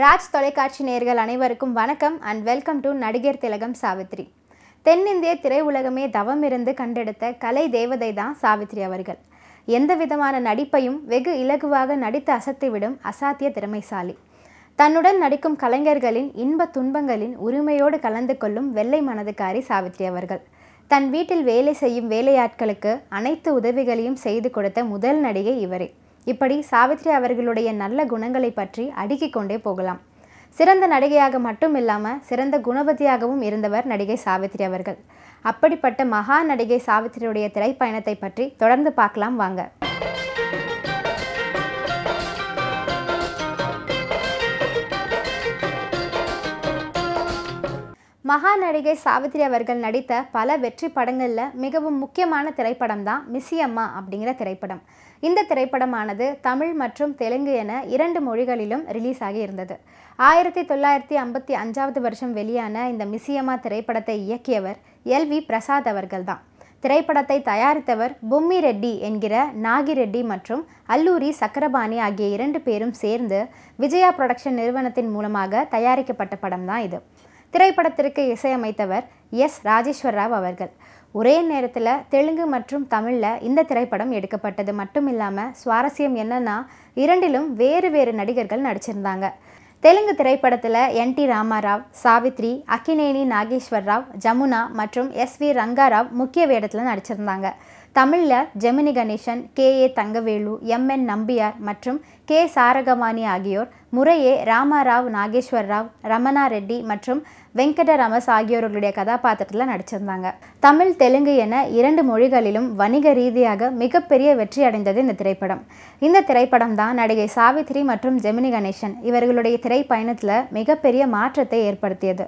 ராஜ் தொலைக்காட்சி நேர்கள் அனைவருக்கும் வணக்கம் அண்ட் வெல்கம் டு நடிகர் திலகம் சாவித்ரி தென்னிந்திய திரையுலகமே தவம் இருந்து கண்டெடுத்த கலை தேவதை தான் சாவித்ரி அவர்கள் எந்த விதமான நடிப்பையும் வெகு இலகுவாக நடித்து அசத்திவிடும் அசாத்திய திறமைசாலி தன்னுடன் நடிக்கும் கலைஞர்களின் இன்ப துன்பங்களின் உரிமையோடு கலந்து கொள்ளும் வெள்ளை மனதுக்காரி சாவித்ரி அவர்கள் தன் வீட்டில் வேலை செய்யும் வேலையாட்களுக்கு அனைத்து உதவிகளையும் செய்து கொடுத்த முதல் நடிகை இவரே இப்படி சாவித்ரி அவர்களுடைய நல்ல குணங்களை பற்றி அடுக்கிக் கொண்டே போகலாம் சிறந்த நடிகையாக மட்டும் இல்லாமல் சிறந்த குணவதியாகவும் இருந்தவர் நடிகை சாவித்ரி அவர்கள் அப்படிப்பட்ட மகா நடிகை சாவித்ரியுடைய திரைப்பயணத்தை பற்றி தொடர்ந்து பார்க்கலாம் வாங்க மகா நடிகை சாவித்ரி அவர்கள் நடித்த பல வெற்றி படங்களில் மிகவும் முக்கியமான திரைப்படம் தான் மிஸ்ஸியம்மா அப்படிங்கிற திரைப்படம் இந்த திரைப்படமானது தமிழ் மற்றும் தெலுங்கு என இரண்டு மொழிகளிலும் ரிலீஸ் ஆகி இருந்தது ஆயிரத்தி தொள்ளாயிரத்தி ஐம்பத்தி அஞ்சாவது வருஷம் வெளியான இந்த மிசியமா திரைப்படத்தை இயக்கியவர் எல் வி பிரசாத் அவர்கள்தான் திரைப்படத்தை தயாரித்தவர் பொம்மி ரெட்டி என்கிற நாகி ரெட்டி மற்றும் அல்லூரி சக்கரபாணி ஆகிய இரண்டு பேரும் சேர்ந்து விஜயா புரொடக்ஷன் நிறுவனத்தின் மூலமாக தயாரிக்கப்பட்ட படம் தான் இது திரைப்படத்திற்கு இசையமைத்தவர் எஸ் ராஜேஸ்வர் ராவ் அவர்கள் ஒரே நேரத்தில் தெலுங்கு மற்றும் தமிழில் இந்த திரைப்படம் எடுக்கப்பட்டது மட்டும் இல்லாமல் சுவாரஸ்யம் என்னன்னா இரண்டிலும் வேறு வேறு நடிகர்கள் நடிச்சிருந்தாங்க தெலுங்கு திரைப்படத்தில் என் டி ராமாராவ் சாவித்ரி அக்கினேனி நாகேஸ்வர் ராவ் ஜமுனா மற்றும் எஸ் வி ரங்காராவ் முக்கிய வேடத்தில் நடிச்சிருந்தாங்க தமிழில் ஜெமினி கணேசன் கே ஏ தங்கவேலு எம் என் நம்பியார் மற்றும் கே சாரகமானி ஆகியோர் முறையே ராமாராவ் நாகேஸ்வர் ராவ் ரமணா ரெட்டி மற்றும் வெங்கட ரமஸ் ஆகியோர்களுடைய கதாபாத்திரத்தில் நடிச்சிருந்தாங்க தமிழ் தெலுங்கு என இரண்டு மொழிகளிலும் வணிக ரீதியாக மிகப்பெரிய வெற்றி அடைந்தது இந்த திரைப்படம் இந்த திரைப்படம் தான் நடிகை சாவித்ரி மற்றும் ஜெமினி கணேசன் இவர்களுடைய திரைப்பயணத்தில் மிகப்பெரிய மாற்றத்தை ஏற்படுத்தியது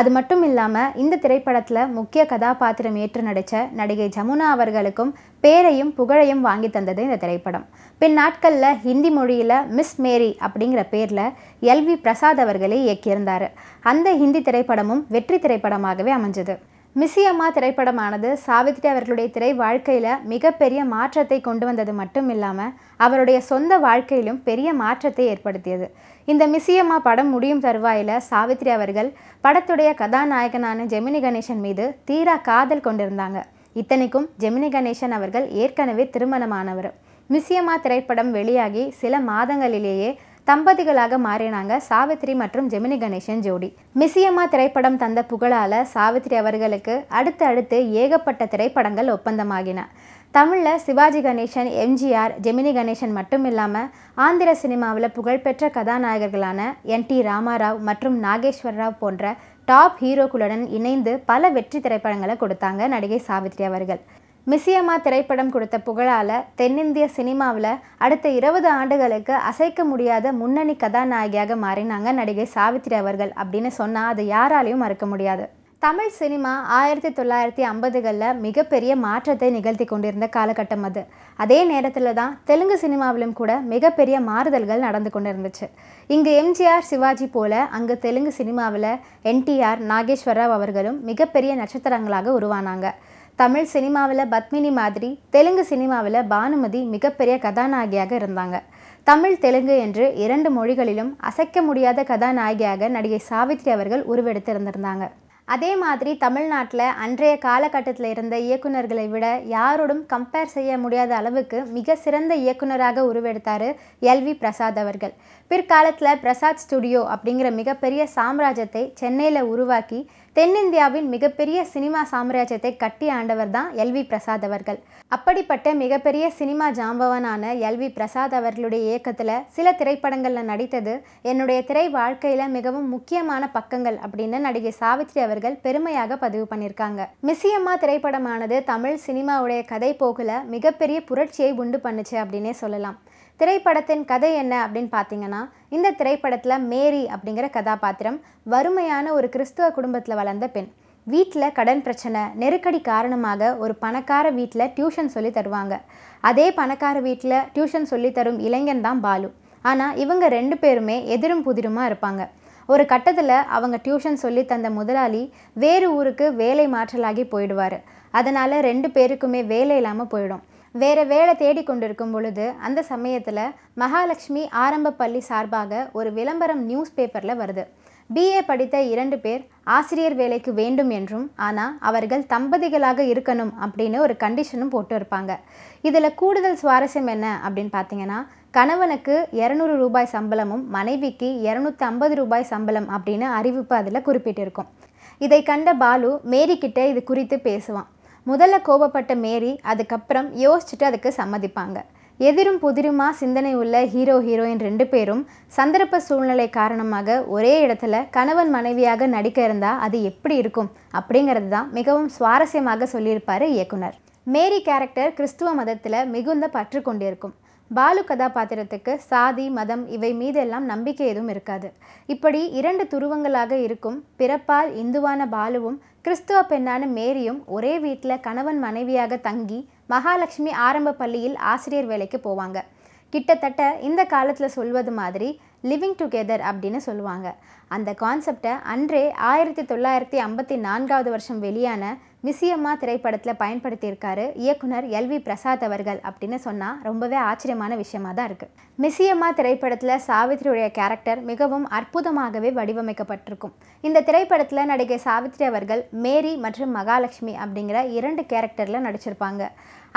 அது மட்டும் இல்லாமல் இந்த திரைப்படத்தில் முக்கிய கதாபாத்திரம் ஏற்று நடித்த நடிகை ஜமுனா அவர்களுக்கும் பேரையும் புகழையும் வாங்கி தந்தது இந்த திரைப்படம் பின் நாட்களில் ஹிந்தி மொழியில் மிஸ் மேரி அப்படிங்கிற பேரில் எல் வி பிரசாத் அவர்களே இயக்கியிருந்தார் அந்த ஹிந்தி திரைப்படமும் வெற்றி திரைப்படமாகவே அமைஞ்சது மிஸ்ஸியம்மா திரைப்படமானது சாவித்ரி அவர்களுடைய திரை வாழ்க்கையில் மிகப்பெரிய மாற்றத்தை கொண்டு வந்தது மட்டும் இல்லாமல் அவருடைய சொந்த வாழ்க்கையிலும் பெரிய மாற்றத்தை ஏற்படுத்தியது இந்த மிஸ்ஸியம்மா படம் முடியும் தருவாயில் சாவித்ரி அவர்கள் படத்துடைய கதாநாயகனான ஜெமினி கணேசன் மீது தீரா காதல் கொண்டிருந்தாங்க இத்தனைக்கும் ஜெமினி கணேசன் அவர்கள் ஏற்கனவே திருமணமானவர் மிஸ்யமா திரைப்படம் வெளியாகி சில மாதங்களிலேயே தம்பதிகளாக மாறினாங்க சாவித்ரி மற்றும் ஜெமினி கணேசன் ஜோடி மிசியம்மா திரைப்படம் தந்த புகழால சாவித்ரி அவர்களுக்கு அடுத்து அடுத்து ஏகப்பட்ட திரைப்படங்கள் ஒப்பந்தமாகின தமிழில் சிவாஜி கணேசன் எம்ஜிஆர் ஜெமினி கணேசன் மட்டும் இல்லாமல் ஆந்திர சினிமாவில் புகழ்பெற்ற கதாநாயகர்களான என் டி ராமாராவ் மற்றும் நாகேஸ்வர ராவ் போன்ற டாப் ஹீரோக்களுடன் இணைந்து பல வெற்றி திரைப்படங்களை கொடுத்தாங்க நடிகை சாவித்ரி அவர்கள் மிசியம்மா திரைப்படம் கொடுத்த புகழால தென்னிந்திய சினிமாவில் அடுத்த இருபது ஆண்டுகளுக்கு அசைக்க முடியாத முன்னணி கதாநாயகியாக மாறினாங்க நடிகை சாவித்ரி அவர்கள் அப்படின்னு சொன்னால் அது யாராலையும் மறுக்க முடியாது தமிழ் சினிமா ஆயிரத்தி தொள்ளாயிரத்தி ஐம்பதுகளில் மிகப்பெரிய மாற்றத்தை நிகழ்த்தி கொண்டிருந்த காலகட்டம் அது அதே நேரத்தில் தான் தெலுங்கு சினிமாவிலும் கூட மிகப்பெரிய மாறுதல்கள் நடந்து கொண்டிருந்துச்சு இங்கு எம்ஜிஆர் சிவாஜி போல அங்கு தெலுங்கு சினிமாவில் என்டிஆர் ராவ் அவர்களும் மிகப்பெரிய நட்சத்திரங்களாக உருவானாங்க தமிழ் சினிமாவில் பத்மினி மாதிரி தெலுங்கு சினிமாவில் பானுமதி மிகப்பெரிய கதாநாயகியாக இருந்தாங்க தமிழ் தெலுங்கு என்று இரண்டு மொழிகளிலும் அசைக்க முடியாத கதாநாயகியாக நடிகை சாவித்ரி அவர்கள் உருவெடுத்திருந்திருந்தாங்க அதே மாதிரி தமிழ்நாட்டில் அன்றைய காலகட்டத்தில் இருந்த இயக்குநர்களை விட யாரோடும் கம்பேர் செய்ய முடியாத அளவுக்கு மிக சிறந்த இயக்குநராக உருவெடுத்தார் எல்வி பிரசாத் அவர்கள் பிற்காலத்தில் பிரசாத் ஸ்டுடியோ அப்படிங்கிற மிகப்பெரிய சாம்ராஜ்யத்தை சென்னையில் உருவாக்கி தென்னிந்தியாவின் மிகப்பெரிய சினிமா சாம்ராஜ்யத்தை கட்டி ஆண்டவர் தான் எல் வி பிரசாத் அவர்கள் அப்படிப்பட்ட மிகப்பெரிய சினிமா ஜாம்பவனான எல் வி பிரசாத் அவர்களுடைய இயக்கத்தில் சில திரைப்படங்களில் நடித்தது என்னுடைய திரை வாழ்க்கையில் மிகவும் முக்கியமான பக்கங்கள் அப்படின்னு நடிகை சாவித்ரி அவர்கள் பெருமையாக பதிவு பண்ணியிருக்காங்க மிஸ்யம்மா திரைப்படமானது தமிழ் சினிமாவுடைய கதை போகில் மிகப்பெரிய புரட்சியை உண்டு பண்ணுச்சு அப்படின்னே சொல்லலாம் திரைப்படத்தின் கதை என்ன அப்படின்னு பார்த்தீங்கன்னா இந்த திரைப்படத்தில் மேரி அப்படிங்கிற கதாபாத்திரம் வறுமையான ஒரு கிறிஸ்துவ குடும்பத்தில் வளர்ந்த பெண் வீட்டில் கடன் பிரச்சனை நெருக்கடி காரணமாக ஒரு பணக்கார வீட்டில் டியூஷன் சொல்லி தருவாங்க அதே பணக்கார வீட்டில் டியூஷன் சொல்லி தரும் இளைஞன் தான் பாலு ஆனால் இவங்க ரெண்டு பேருமே எதிரும் புதிருமாக இருப்பாங்க ஒரு கட்டத்தில் அவங்க டியூஷன் சொல்லி தந்த முதலாளி வேறு ஊருக்கு வேலை மாற்றலாகி போயிடுவார் அதனால் ரெண்டு பேருக்குமே வேலை இல்லாமல் போயிடும் வேறு வேலை தேடி கொண்டிருக்கும் பொழுது அந்த சமயத்தில் மகாலட்சுமி ஆரம்ப பள்ளி சார்பாக ஒரு விளம்பரம் நியூஸ் பேப்பரில் வருது பிஏ படித்த இரண்டு பேர் ஆசிரியர் வேலைக்கு வேண்டும் என்றும் ஆனால் அவர்கள் தம்பதிகளாக இருக்கணும் அப்படின்னு ஒரு கண்டிஷனும் போட்டு இருப்பாங்க இதில் கூடுதல் சுவாரஸ்யம் என்ன அப்படின்னு பார்த்தீங்கன்னா கணவனுக்கு இரநூறு ரூபாய் சம்பளமும் மனைவிக்கு இரநூத்தி ஐம்பது ரூபாய் சம்பளம் அப்படின்னு அறிவிப்பு அதில் குறிப்பிட்டிருக்கும் இதை கண்ட பாலு மேரிக்கிட்ட இது குறித்து பேசுவான் முதல்ல கோபப்பட்ட மேரி அதுக்கப்புறம் யோசிச்சுட்டு அதுக்கு சம்மதிப்பாங்க எதிரும் புதிருமா சிந்தனை உள்ள ஹீரோ ஹீரோயின் ரெண்டு பேரும் சந்தர்ப்ப சூழ்நிலை காரணமாக ஒரே இடத்துல கணவன் மனைவியாக நடிக்க இருந்தால் அது எப்படி இருக்கும் அப்படிங்கிறது தான் மிகவும் சுவாரஸ்யமாக சொல்லியிருப்பார் இயக்குனர் மேரி கேரக்டர் கிறிஸ்துவ மதத்தில் மிகுந்த பற்று கொண்டிருக்கும் பாலு கதாபாத்திரத்துக்கு சாதி மதம் இவை மீதெல்லாம் நம்பிக்கை எதுவும் இருக்காது இப்படி இரண்டு துருவங்களாக இருக்கும் பிறப்பால் இந்துவான பாலுவும் கிறிஸ்துவ பெண்ணான மேரியும் ஒரே வீட்டில் கணவன் மனைவியாக தங்கி மகாலட்சுமி ஆரம்ப பள்ளியில் ஆசிரியர் வேலைக்கு போவாங்க கிட்டத்தட்ட இந்த காலத்தில் சொல்வது மாதிரி லிவிங் டுகெதர் அப்படின்னு சொல்லுவாங்க அந்த கான்செப்டை அன்றே ஆயிரத்தி தொள்ளாயிரத்தி ஐம்பத்தி நான்காவது வருஷம் வெளியான மிஸ்ஸியம்மா திரைப்படத்தில் பயன்படுத்தியிருக்காரு இயக்குனர் எல் வி பிரசாத் அவர்கள் அப்படின்னு சொன்னால் ரொம்பவே ஆச்சரியமான விஷயமா தான் இருக்குது மிஸ்ஸியம்மா திரைப்படத்தில் சாவித்ரியுடைய கேரக்டர் மிகவும் அற்புதமாகவே வடிவமைக்கப்பட்டிருக்கும் இந்த திரைப்படத்தில் நடிகை சாவித்ரி அவர்கள் மேரி மற்றும் மகாலட்சுமி அப்படிங்கிற இரண்டு கேரக்டரில் நடிச்சிருப்பாங்க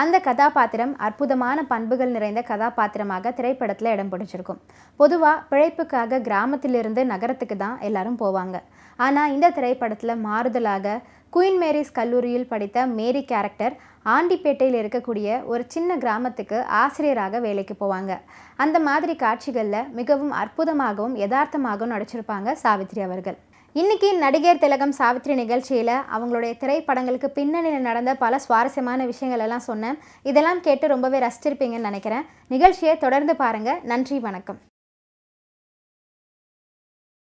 அந்த கதாபாத்திரம் அற்புதமான பண்புகள் நிறைந்த கதாபாத்திரமாக திரைப்படத்தில் இடம் பிடிச்சிருக்கும் பொதுவாக பிழைப்புக்காக கிராமத்திலிருந்து நகரத்துக்கு தான் எல்லாரும் போவாங்க ஆனால் இந்த திரைப்படத்தில் மாறுதலாக குயின் மேரிஸ் கல்லூரியில் படித்த மேரி கேரக்டர் ஆண்டிப்பேட்டையில் இருக்கக்கூடிய ஒரு சின்ன கிராமத்துக்கு ஆசிரியராக வேலைக்கு போவாங்க அந்த மாதிரி காட்சிகளில் மிகவும் அற்புதமாகவும் யதார்த்தமாகவும் நடிச்சிருப்பாங்க சாவித்ரி அவர்கள் இன்னைக்கு நடிகர் திலகம் சாவித்ரி நிகழ்ச்சியில் அவங்களுடைய திரைப்படங்களுக்கு பின்னணியில் நடந்த பல சுவாரஸ்யமான விஷயங்கள் எல்லாம் சொன்னேன் இதெல்லாம் கேட்டு ரொம்பவே ரசிச்சிருப்பீங்கன்னு நினைக்கிறேன் நிகழ்ச்சியை தொடர்ந்து பாருங்கள் நன்றி வணக்கம்